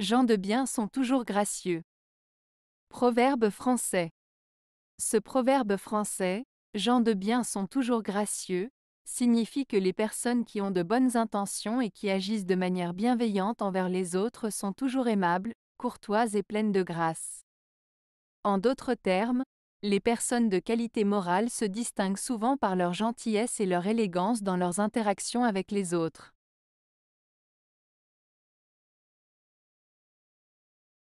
gens de bien sont toujours gracieux. Proverbe français. Ce proverbe français, gens de bien sont toujours gracieux, signifie que les personnes qui ont de bonnes intentions et qui agissent de manière bienveillante envers les autres sont toujours aimables, courtoises et pleines de grâce. En d'autres termes, les personnes de qualité morale se distinguent souvent par leur gentillesse et leur élégance dans leurs interactions avec les autres.